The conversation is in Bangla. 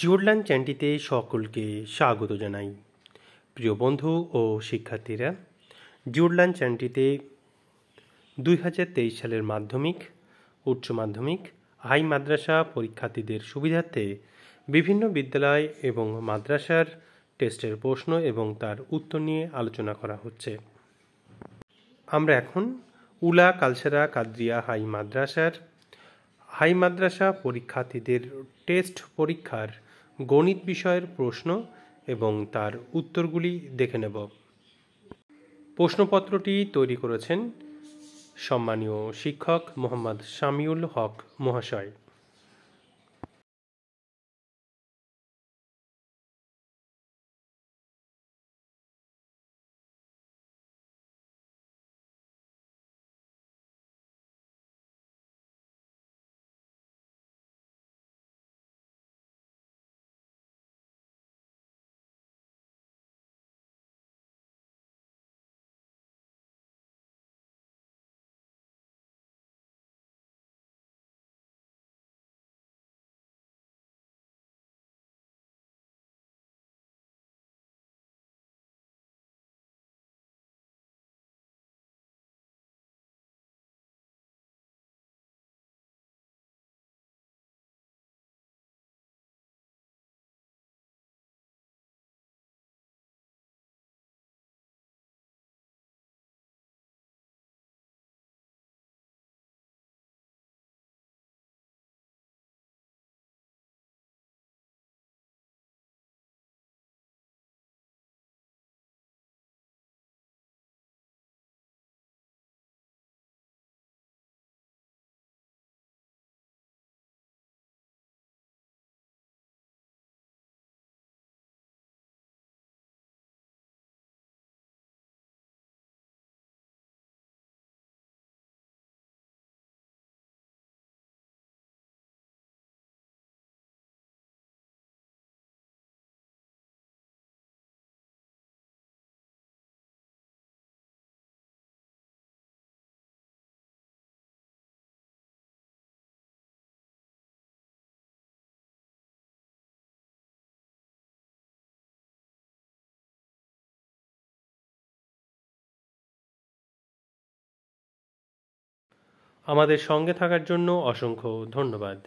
জিওরল্যান্ড চ্যানটিতে সকলকে স্বাগত জানাই প্রিয় বন্ধু ও শিক্ষার্থীরা জিওরল্যান্ড চ্যানটিতে দুই হাজার তেইশ সালের মাধ্যমিক উচ্চ মাধ্যমিক হাই মাদ্রাসা পরীক্ষার্থীদের সুবিধার্থে বিভিন্ন বিদ্যালয় এবং মাদ্রাসার টেস্টের প্রশ্ন এবং তার উত্তর নিয়ে আলোচনা করা হচ্ছে আমরা এখন উলা কালসেরা কাদ্রিয়া হাই মাদ্রাসার হাই মাদ্রাসা পরীক্ষার্থীদের টেস্ট পরীক্ষার গণিত বিষয়ের প্রশ্ন এবং তার উত্তরগুলি দেখে নেব প্রশ্নপত্রটি তৈরি করেছেন সম্মানীয় শিক্ষক মোহাম্মদ শামিউল হক মহাশয় আমাদের সঙ্গে থাকার জন্য অসংখ্য ধন্যবাদ